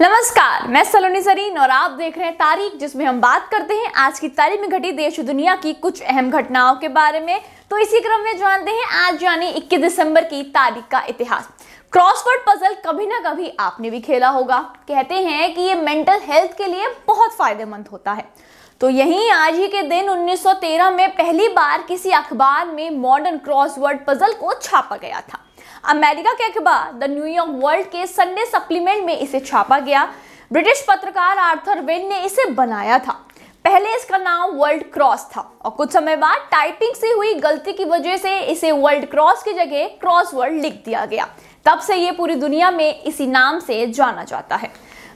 नमस्कार मैं सलोनी सरीन और आप देख रहे हैं तारीख जिसमें हम बात करते हैं आज की तारीख में घटी देश दुनिया की कुछ अहम घटनाओं के बारे में तो इसी क्रम में जानते हैं आज यानी 21 दिसंबर की तारीख का इतिहास क्रॉसवर्ड पजल कभी ना कभी आपने भी खेला होगा कहते हैं कि ये मेंटल हेल्थ के लिए बहुत फायदेमंद होता है तो यहीं आज ही के दिन 1913 में पहली बार किसी अखबार में मॉडर्न क्रॉसवर्ड पजल को छापा गया था अमेरिका के अखबार द न्यूयॉर्क वर्ल्ड के संडे सप्लीमेंट में इसे छापा गया ब्रिटिश पत्रकार आर्थर वेन ने इसे बनाया था पहले इसका नाम वर्ल्ड क्रॉस था और कुछ समय बाद टाइपिंग से हुई गलती की वजह से इसे वर्ल्ड क्रॉस की जगह क्रॉस वर्ल्ड लिख दिया गया तब से ये पूरी दुनिया में इसी नाम से जाना जाता है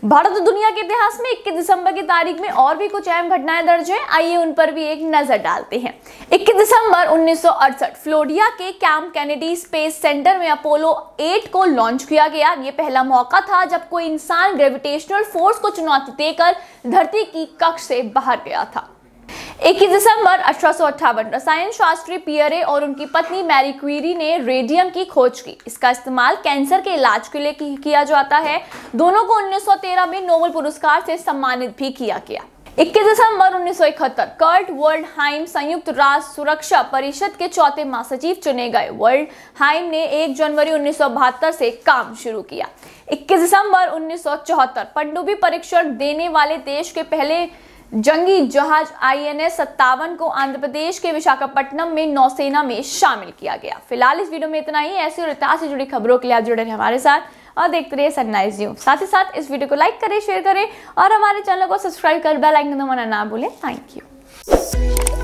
भारत दुनिया के इतिहास में 21 दिसंबर की तारीख में और भी कुछ अहम घटनाएं दर्ज हैं आइए उन पर भी एक नजर डालते हैं 21 दिसंबर 1968 फ्लोरिडा के कैम कैनेडी स्पेस सेंटर में अपोलो 8 को लॉन्च किया गया ये पहला मौका था जब कोई इंसान ग्रेविटेशनल फोर्स को चुनौती देकर धरती की कक्ष से बाहर गया था 21 दिसंबर अठारह रसायन शास्त्री पियरे और उनकी पत्नी मैरी क्वीरी ने रेडियम की खोज की इसका इस्तेमाल कैंसर के इलाज के लिए किया जाता है दोनों को 1913 में नोबल पुरस्कार से सम्मानित भी किया गया 21 दिसंबर 1971 कर्ट वर्ल्ड हाइम संयुक्त राष्ट्र सुरक्षा परिषद के चौथे महासचिव चुने गए वर्ल्ड हाइम ने 1 जनवरी उन्नीस से काम शुरू किया 21 दिसंबर 1974 पनडुब्बी परीक्षण देने वाले देश के पहले जंगी जहाज आई एन एस सत्तावन को आंध्र प्रदेश के विशाखापट्टनम में नौसेना में शामिल किया गया फिलहाल इस वीडियो में इतना ही ऐसी और इतिहास से जुड़ी खबरों के लिए आप जुड़े रहे हमारे साथ और देखते रहिए सनराइज न्यूज साथ ही साथ इस वीडियो को लाइक करें शेयर करें और हमारे चैनल को सब्सक्राइब कर बेल दबाना ना भूलें थैंक यू